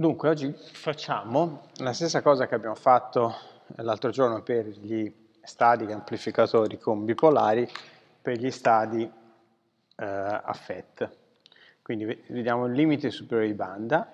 Dunque, oggi facciamo la stessa cosa che abbiamo fatto l'altro giorno per gli stadi amplificatori con bipolari, per gli stadi eh, a FET. Quindi vediamo il limite superiore di banda,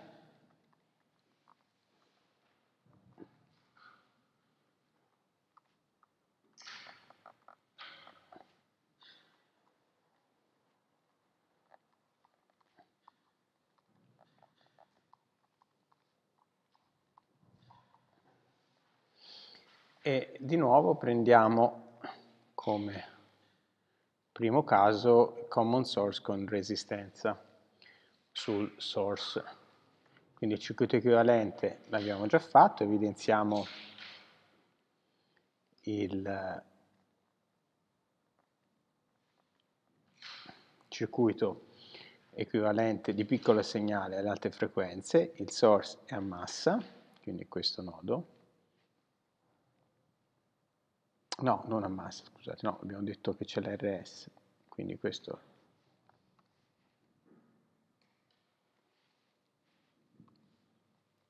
e di nuovo prendiamo come primo caso common source con resistenza sul source. Quindi il circuito equivalente l'abbiamo già fatto, evidenziamo il circuito equivalente di piccolo segnale ad alte frequenze, il source è a massa, quindi questo nodo, no, non a massa, scusate, no, abbiamo detto che c'è l'RS, quindi questo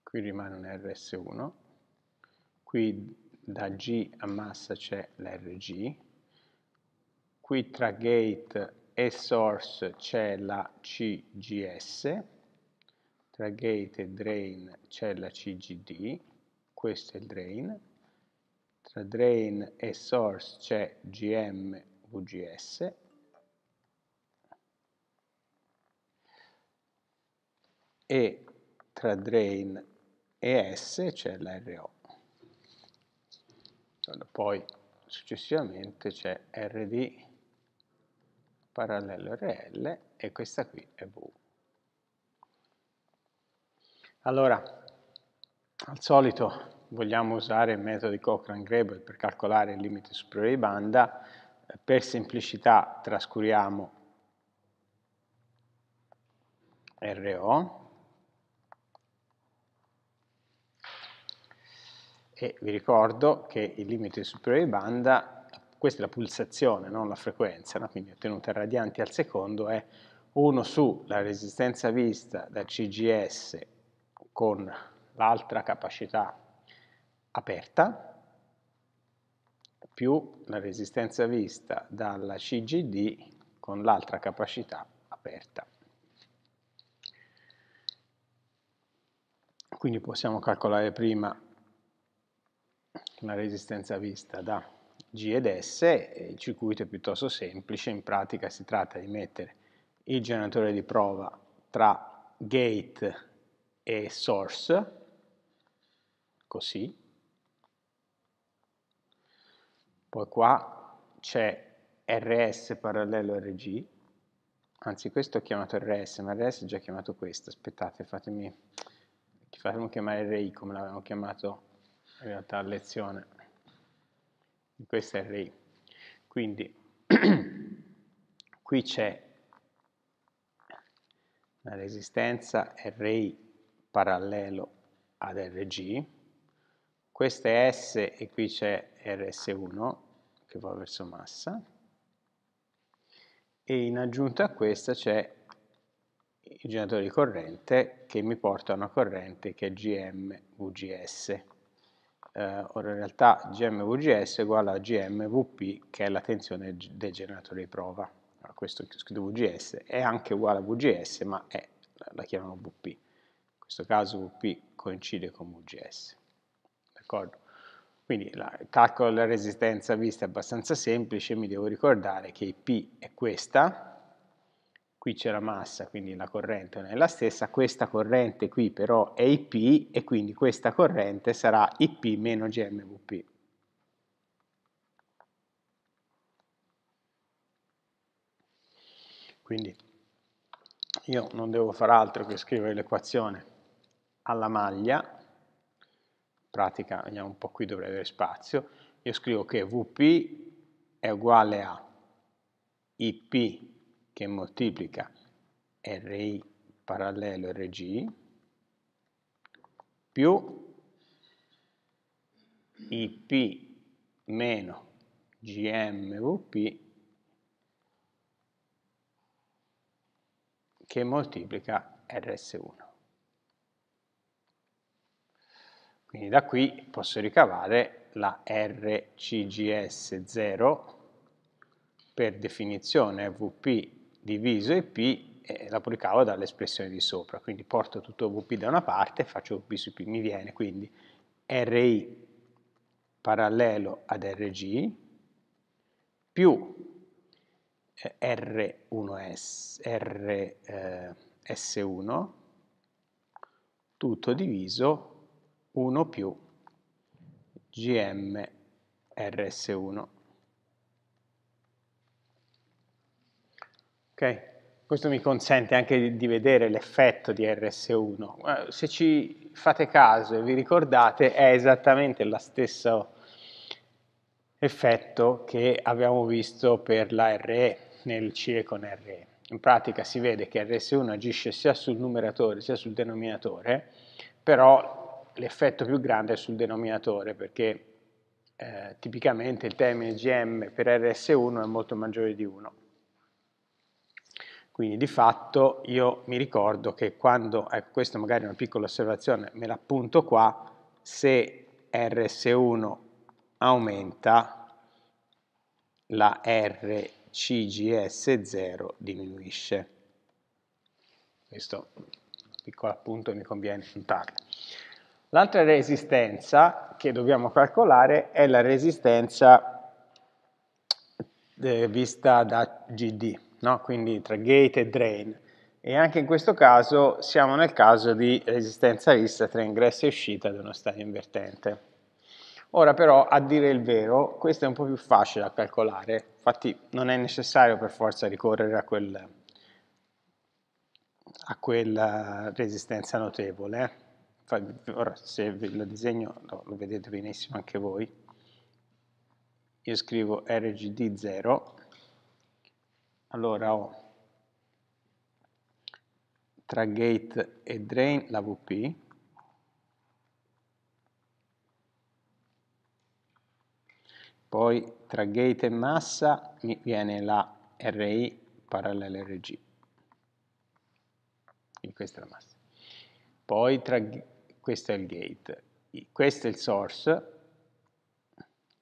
qui rimane un RS1, qui da G a massa c'è l'RG, qui tra gate e source c'è la CGS, tra gate e drain c'è la CGD, questo è il drain, tra drain e source c'è gm vgs e tra drain e s c'è l'RO. poi successivamente c'è RD parallelo RL e questa qui è V. Allora, al solito vogliamo usare il metodo di Cochrane-Grebel per calcolare il limite superiore di banda, eh, per semplicità trascuriamo RO e vi ricordo che il limite superiore di banda, questa è la pulsazione, non la frequenza, no? quindi ottenuta in radianti al secondo, è 1 sulla resistenza vista dal CGS con l'altra capacità aperta più la resistenza vista dalla CGD con l'altra capacità aperta. Quindi possiamo calcolare prima la resistenza vista da G ed S, il circuito è piuttosto semplice, in pratica si tratta di mettere il generatore di prova tra gate e source, così, Poi qua c'è RS parallelo RG, anzi questo ho chiamato RS, ma RS è già chiamato questo, aspettate, fatemi, fatemi chiamare RI come l'avevamo chiamato in realtà a lezione, questo è RI. Quindi qui c'è la resistenza RI parallelo ad RG, questa è S e qui c'è RS1, che va verso massa e in aggiunta a questa c'è il generatore di corrente che mi porta a una corrente che è GMVGS. Eh, ora in realtà GMVGS è uguale a GMVP che è la tensione del generatore di prova. Allora, questo scritto VGS è anche uguale a VGS ma è, la chiamano VP. In questo caso VP coincide con VGS. D'accordo? Quindi il calcolo della resistenza vista è abbastanza semplice, mi devo ricordare che P è questa, qui c'è la massa, quindi la corrente non è la stessa, questa corrente qui però è IP e quindi questa corrente sarà IP meno GMVP. Quindi io non devo fare altro che scrivere l'equazione alla maglia pratica, andiamo un po' qui, dovrei avere spazio, io scrivo che Vp è uguale a IP che moltiplica RI parallelo RG più IP meno GMVP che moltiplica RS1. Quindi da qui posso ricavare la RCGS0 per definizione VP diviso IP e la ricavo dall'espressione di sopra. Quindi porto tutto VP da una parte e faccio VP su IP, Mi viene quindi RI parallelo ad RG più R1S, eh, R, S1 eh, tutto diviso 1 più gm rs1. Ok, Questo mi consente anche di, vedere l'effetto di RS1. Eh, se ci fate caso e vi ricordate, è esattamente lo stesso effetto che abbiamo visto per la RE nel CE con RE. In pratica si vede che RS1 agisce sia sul numeratore sia sul denominatore, però l'effetto più grande è sul denominatore perché eh, tipicamente il termine GM per RS1 è molto maggiore di 1. Quindi di fatto io mi ricordo che quando, ecco questa magari è una piccola osservazione, me l'appunto qua, se RS1 aumenta, la RCGS0 diminuisce. Questo piccolo appunto mi conviene puntare. L'altra resistenza che dobbiamo calcolare è la resistenza eh, vista da GD, no? quindi tra gate e drain. E anche in questo caso siamo nel caso di resistenza vista tra ingresso e uscita di uno stadio invertente. Ora però, a dire il vero, questo è un po' più facile da calcolare, infatti non è necessario per forza ricorrere a, quel, a quella resistenza notevole. Eh ora se lo disegno lo, lo vedete benissimo anche voi, io scrivo rgd0, allora ho tra gate e drain la VP, poi tra gate e massa mi viene la RI parallela RG, quindi questa è la massa. Poi tra questo è il gate, questo è il source,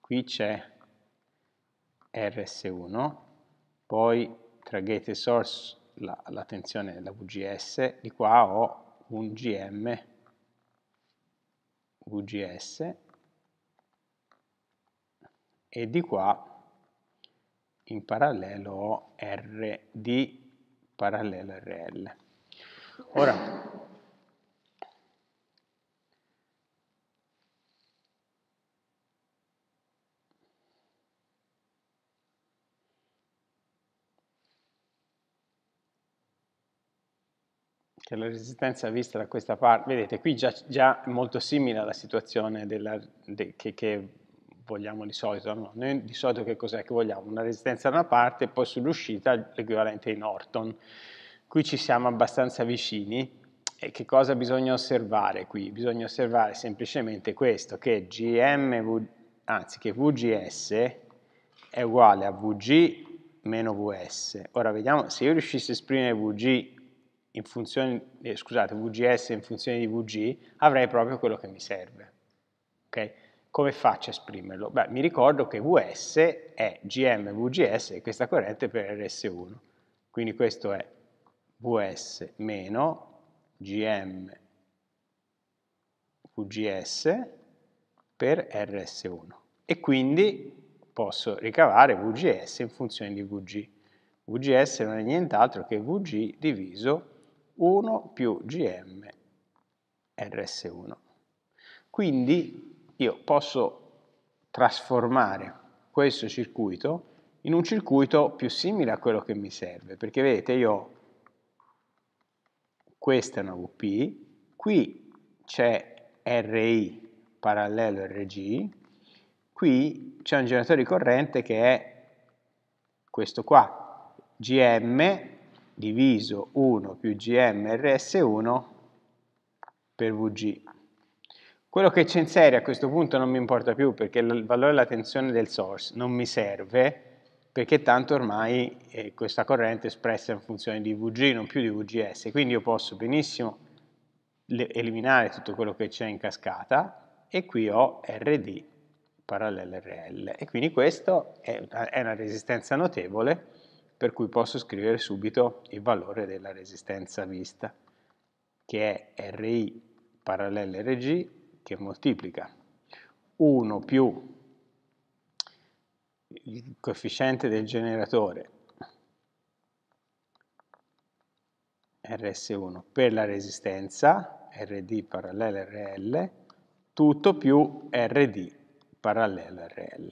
qui c'è RS1, poi tra gate e source la, la tensione la VGS, di qua ho un GM VGS e di qua in parallelo ho RD parallelo RL. Ora, Cioè la resistenza vista da questa parte, vedete qui già, già molto simile alla situazione della, de, che, che, vogliamo di solito, no? noi di solito che cos'è che vogliamo? Una resistenza da una parte e poi sull'uscita l'equivalente in Norton. Qui ci siamo abbastanza vicini e che cosa bisogna osservare qui? Bisogna osservare semplicemente questo, che GM, anzi che VGS è uguale a VG meno VS. Ora vediamo, se io riuscissi a esprimere VG in funzione, eh, scusate, VGS in funzione di VG, avrei proprio quello che mi serve. Okay? Come faccio a esprimerlo? Beh, mi ricordo che VS è GM VGS, e questa corrente per RS1. Quindi questo è VS meno GM VGS per RS1. E quindi posso ricavare VGS in funzione di VG. VGS non è nient'altro che VG diviso 1 più gm rs1. Quindi io posso trasformare questo circuito in un circuito più simile a quello che mi serve, perché vedete io ho questa è una VP, qui c'è RI parallelo RG, qui c'è un generatore di corrente che è questo qua, GM diviso 1 più gm rs1 per vg. Quello che c'è in serie a questo punto non mi importa più perché il valore della tensione del source non mi serve perché tanto ormai eh, questa corrente è espressa in funzione di Vg, non più di Vgs, quindi io posso benissimo eliminare tutto quello che c'è in cascata e qui ho Rd parallelo RL e quindi questa è, è una resistenza notevole per cui posso scrivere subito il valore della resistenza vista, che è Ri parallele Rg che moltiplica 1 più il coefficiente del generatore RS1 per la resistenza RD parallele RL tutto più RD parallele RL.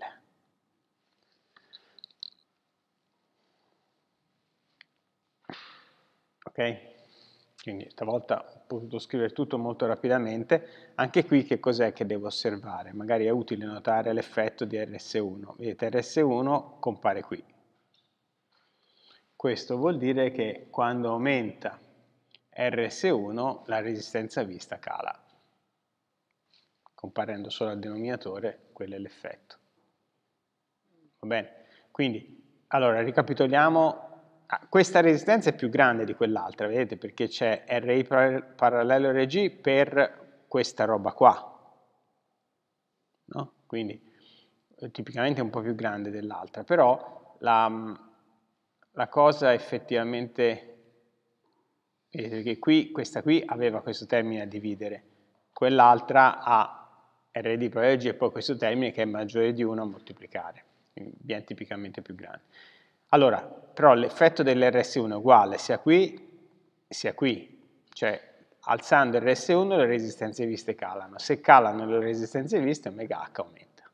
ok? Quindi stavolta ho potuto scrivere tutto molto rapidamente. Anche qui che cos'è che devo osservare? Magari è utile notare l'effetto di RS1. Vedete, RS1 compare qui. Questo vuol dire che quando aumenta RS1 la resistenza vista cala. Comparendo solo al denominatore, quello è l'effetto. Va bene? Quindi, allora, ricapitoliamo Ah, questa resistenza è più grande di quell'altra, vedete, perché c'è RI par parallelo RG per questa roba qua. No? Quindi eh, tipicamente è un po' più grande dell'altra, però la, mm, la, cosa effettivamente, vedete che qui, questa qui aveva questo termine a dividere, quell'altra ha R di parallelo RG e poi questo termine che è maggiore di 1 a moltiplicare, quindi viene tipicamente più grande. Allora, però l'effetto dell'RS1 è uguale sia qui sia qui, cioè alzando RS1 le resistenze viste calano, se calano le resistenze viste omega H aumenta.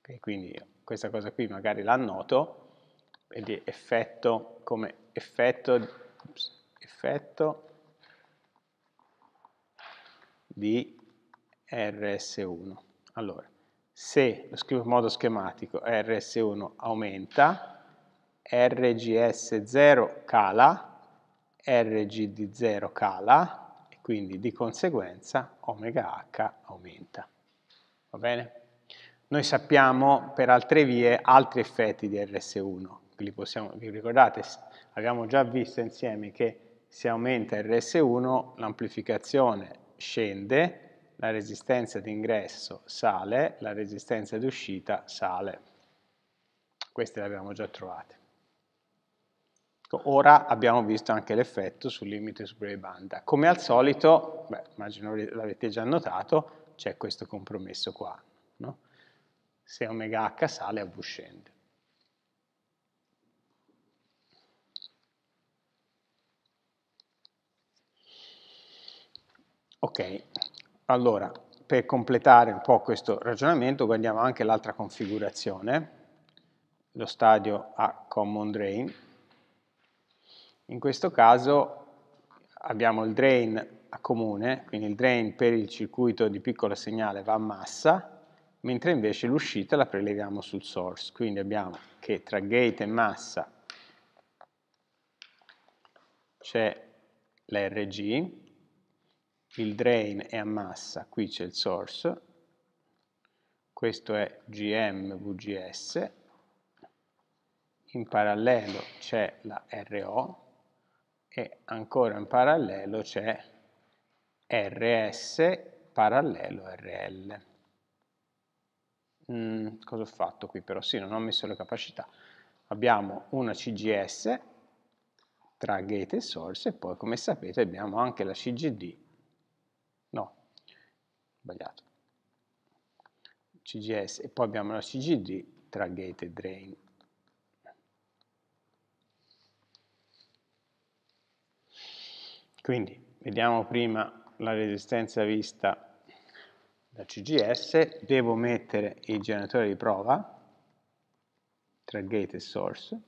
Okay, quindi questa cosa qui magari la noto, quindi effetto come effetto, ups, effetto di RS1. Allora, se lo scrivo in modo schematico RS1 aumenta, RGS0 cala, RGD0 cala, e quindi di conseguenza omega H aumenta. Va bene? Noi sappiamo per altre vie altri effetti di RS1, li possiamo, vi ricordate, abbiamo già visto insieme che se aumenta RS1 l'amplificazione scende, la resistenza d'ingresso sale, la resistenza d'uscita sale. Queste le abbiamo già trovate. Ecco, ora abbiamo visto anche l'effetto sul limite su di banda. Come al solito, beh, immagino l'avete già notato, c'è questo compromesso qua. No? Se omega h sale, v scende. Ok, allora per completare un po' questo ragionamento guardiamo anche l'altra configurazione, lo stadio a common drain, in questo caso abbiamo il drain a comune, quindi il drain per il circuito di piccolo segnale va a massa, mentre invece l'uscita la preleviamo sul source. Quindi abbiamo che tra gate e massa c'è l'RG, il drain è a massa, qui c'è il source, questo è GMVGS, in parallelo c'è la RO, e ancora in parallelo c'è RS parallelo RL. Mm, cosa ho fatto qui però? Sì, non ho messo le capacità. Abbiamo una CGS tra gate e source e poi come sapete abbiamo anche la CGD. No, sbagliato. CGS e poi abbiamo la CGD tra gate e drain. Quindi vediamo prima la resistenza vista da CGS, devo mettere il generatore di prova tra gate e source,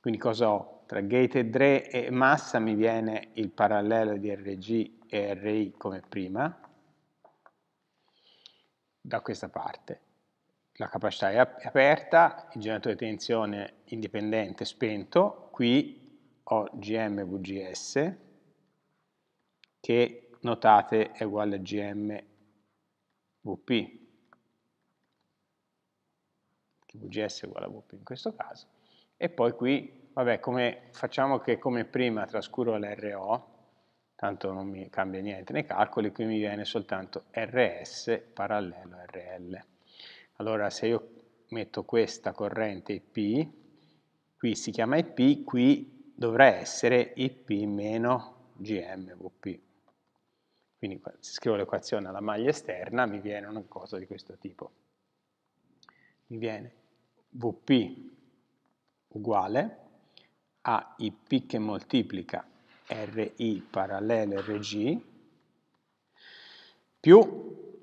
quindi cosa ho? Tra gate e DRE e massa mi viene il parallelo di RG e RI come prima, da questa parte. La capacità è aperta, il generatore di tensione indipendente spento, qui OGM VGS che notate è uguale a GM VP VGS è uguale a VP in questo caso e poi qui vabbè come, facciamo che come prima trascuro l'RO tanto non mi cambia niente nei calcoli qui mi viene soltanto RS parallelo RL allora se io metto questa corrente IP qui si chiama IP qui dovrà essere IP GMVP. Quindi se scrivo l'equazione alla maglia esterna mi viene una cosa di questo tipo. Mi viene VP uguale a IP che moltiplica RI parallelo RG più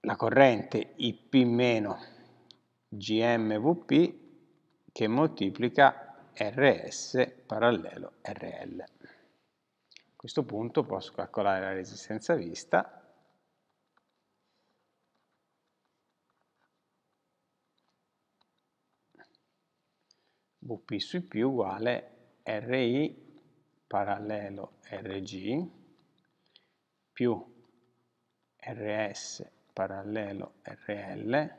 la corrente IP GMVP che moltiplica RS parallelo RL. A questo punto posso calcolare la resistenza vista Vp su P uguale RI parallelo RG più RS parallelo RL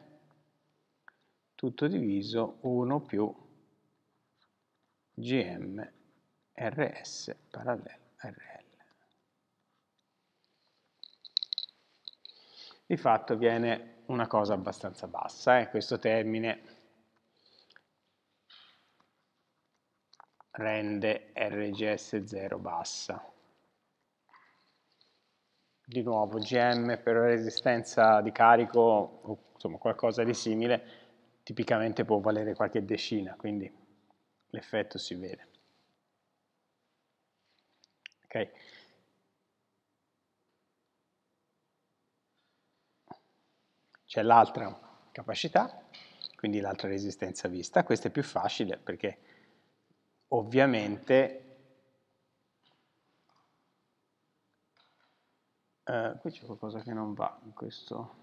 tutto diviso 1 più gm rs parallelo rl. Di fatto viene una cosa abbastanza bassa, eh? questo termine rende RGS0 bassa. Di nuovo GM per resistenza di carico o insomma qualcosa di simile tipicamente può valere qualche decina, quindi l'effetto si vede. Okay. C'è l'altra capacità, quindi l'altra resistenza vista, questa è più facile perché ovviamente eh, qui c'è qualcosa che non va in questo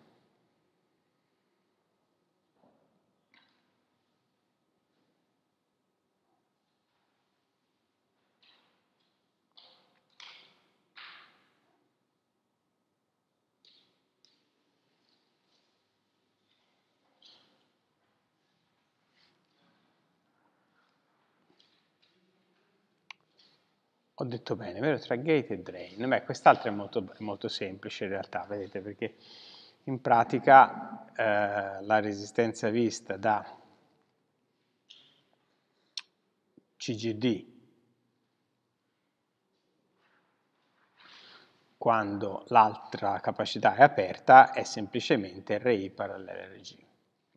Ho detto bene, vero? Tra gate e drain. Beh, quest'altra è molto, molto, semplice in realtà, vedete, perché in pratica eh, la resistenza vista da CGD quando l'altra capacità è aperta è semplicemente RI parallelo RG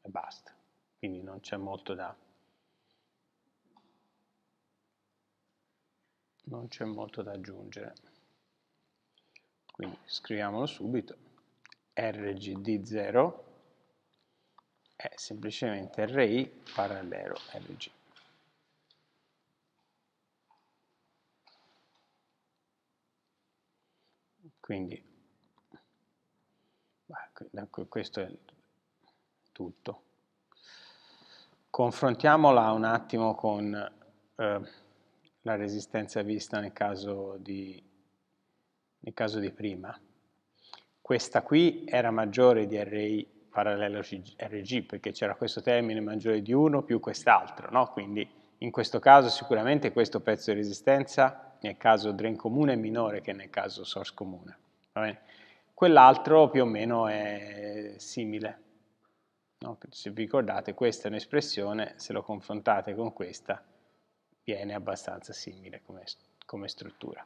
e basta, quindi non c'è molto da... non c'è molto da aggiungere. Quindi scriviamolo subito. RGD0 è semplicemente array parallelo RG. Quindi questo è tutto. Confrontiamola un attimo con eh, la resistenza vista nel caso di, nel caso di prima. Questa qui era maggiore di RI parallelo RG perché c'era questo termine maggiore di 1 più quest'altro, no? quindi in questo caso sicuramente questo pezzo di resistenza nel caso drain comune è minore che nel caso source comune. Quell'altro più o meno è simile. No? Se vi ricordate questa è un'espressione, se lo confrontate con questa viene abbastanza simile come, come struttura.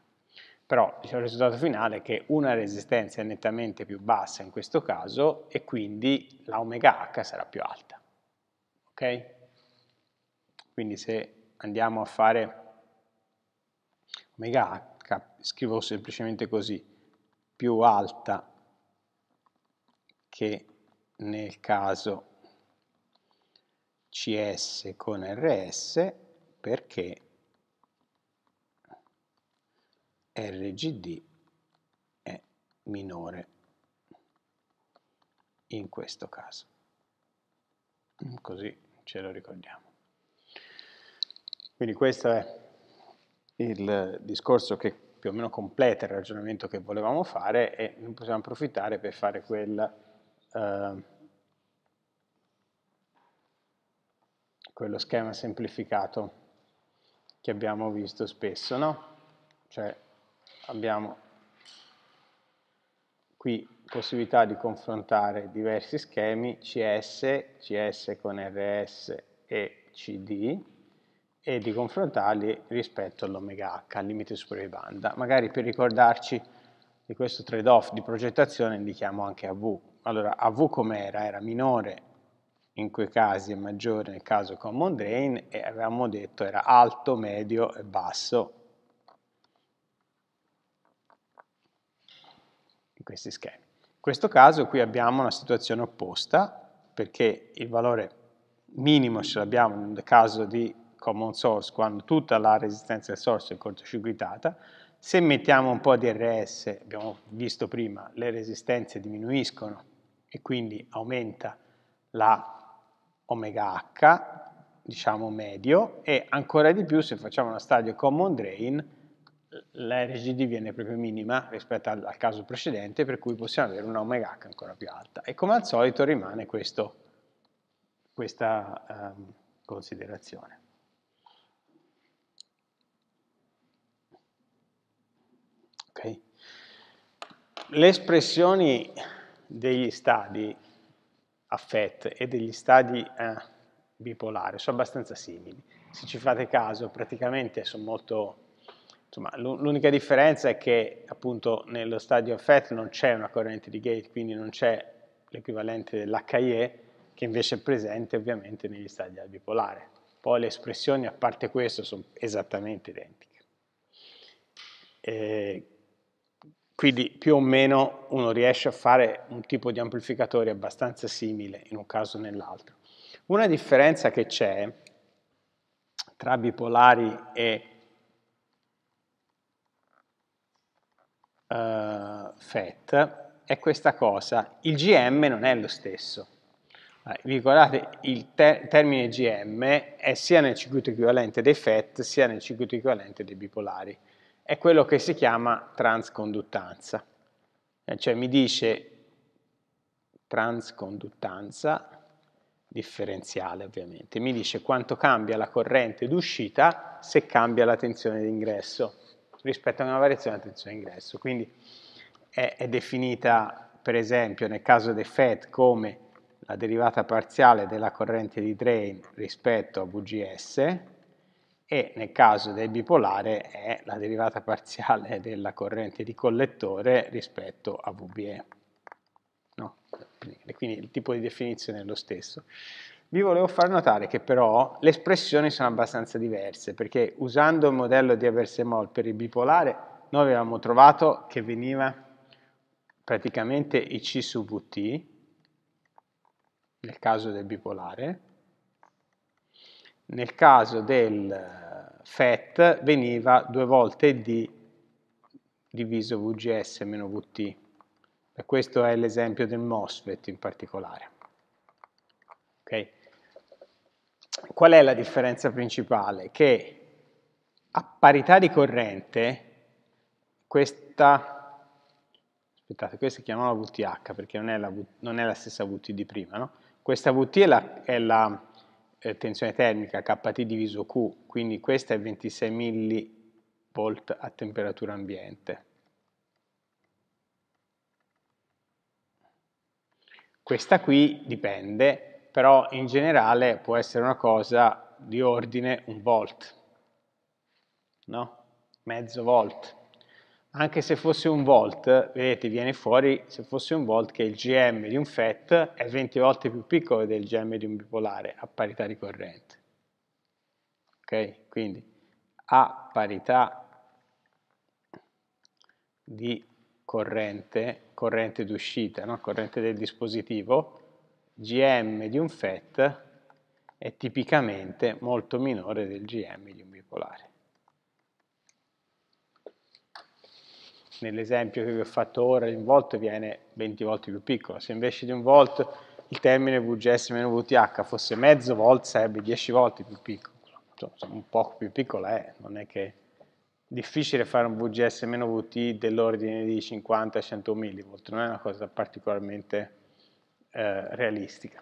Però diciamo, il risultato finale è che una resistenza è nettamente più bassa in questo caso e quindi la omega H sarà più alta. Ok? Quindi se andiamo a fare omega H, scrivo semplicemente così, più alta che nel caso CS con RS, perché RGD è minore in questo caso. Così ce lo ricordiamo. Quindi questo è il discorso che più o meno completa il ragionamento che volevamo fare e ne possiamo approfittare per fare quel, eh, quello schema semplificato che abbiamo visto spesso, no? Cioè abbiamo qui possibilità di confrontare diversi schemi CS, CS con RS e CD e di confrontarli rispetto all'omega H, al limite superiore di banda. Magari per ricordarci di questo trade-off di progettazione indichiamo anche AV. Allora, AV com'era? Era minore in quei casi è maggiore nel caso common drain e avevamo detto era alto, medio e basso in questi schemi. In questo caso qui abbiamo una situazione opposta perché il valore minimo ce l'abbiamo nel caso di common source quando tutta la resistenza del source è cortocircuitata, se mettiamo un po' di RS, abbiamo visto prima, le resistenze diminuiscono e quindi aumenta la omega h, diciamo medio, e ancora di più se facciamo una stadio common drain, l'RGD viene proprio minima rispetto al, al, caso precedente, per cui possiamo avere una omega h ancora più alta. E come al solito rimane questo, questa um, considerazione. Okay. Le espressioni degli stadi a FET e degli stadi eh, bipolari sono abbastanza simili. Se ci fate caso, praticamente sono molto... l'unica differenza è che appunto nello stadio a FET non c'è una corrente di gate, quindi non c'è l'equivalente dell'HIE, che invece è presente ovviamente negli stadi al bipolare. Poi le espressioni, a parte questo, sono esattamente identiche. E quindi più o meno uno riesce a fare un tipo di amplificatore abbastanza simile in un caso o nell'altro. Una differenza che c'è tra bipolari e uh, eh, FET è questa cosa, il GM non è lo stesso. Vi ricordate, il ter termine GM è sia nel circuito equivalente dei FET sia nel circuito equivalente dei bipolari è quello che si chiama transconduttanza, eh, cioè mi dice transconduttanza differenziale ovviamente, mi dice quanto cambia la corrente d'uscita se cambia la tensione d'ingresso rispetto a una variazione della tensione d'ingresso, quindi è, è, definita per esempio nel caso dei FET come la derivata parziale della corrente di drain rispetto a VGS, e nel caso del bipolare è la derivata parziale della corrente di collettore rispetto a VBE. No? Quindi il tipo di definizione è lo stesso. Vi volevo far notare che però le espressioni sono abbastanza diverse, perché usando il modello di Aversemol per il bipolare, noi avevamo trovato che veniva praticamente IC su VT, nel caso del bipolare, nel caso del eh, FET veniva due volte D diviso VGS meno VT. questo è l'esempio del MOSFET in particolare. Okay. Qual è la differenza principale? Che a parità di corrente questa, aspettate, questa si chiama la VTH perché non è la, non è la stessa VT di prima, no? Questa VT è la, è la eh, tensione termica KT diviso Q, quindi questa è 26 mV a temperatura ambiente. Questa qui dipende, però in generale può essere una cosa di ordine un volt, no? Mezzo volt anche se fosse un volt, vedete viene fuori, se fosse un volt che il GM di un FET è 20 volte più piccolo del GM di un bipolare a parità di corrente. Ok? Quindi a parità di corrente, corrente d'uscita, no? corrente del dispositivo, GM di un FET è tipicamente molto minore del GM di un bipolare. nell'esempio che vi ho fatto ora in volt viene 20 volte più piccolo, se invece di un volt il termine VGS-VTH fosse mezzo volt sarebbe 10 volte più piccolo, Insomma, un po' più piccolo è, non è che difficile fare un VGS-VT dell'ordine di 50-100 millivolt, non è una cosa particolarmente eh, realistica.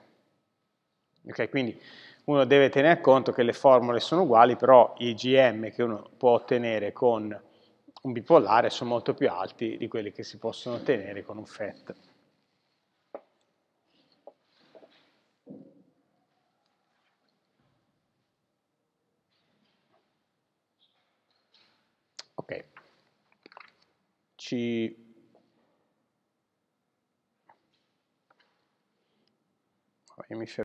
Ok, quindi uno deve tener conto che le formule sono uguali, però i GM che uno può ottenere con un bipolare sono molto più alti di quelli che si possono ottenere con un FET. Ok, ci Vabbè, mi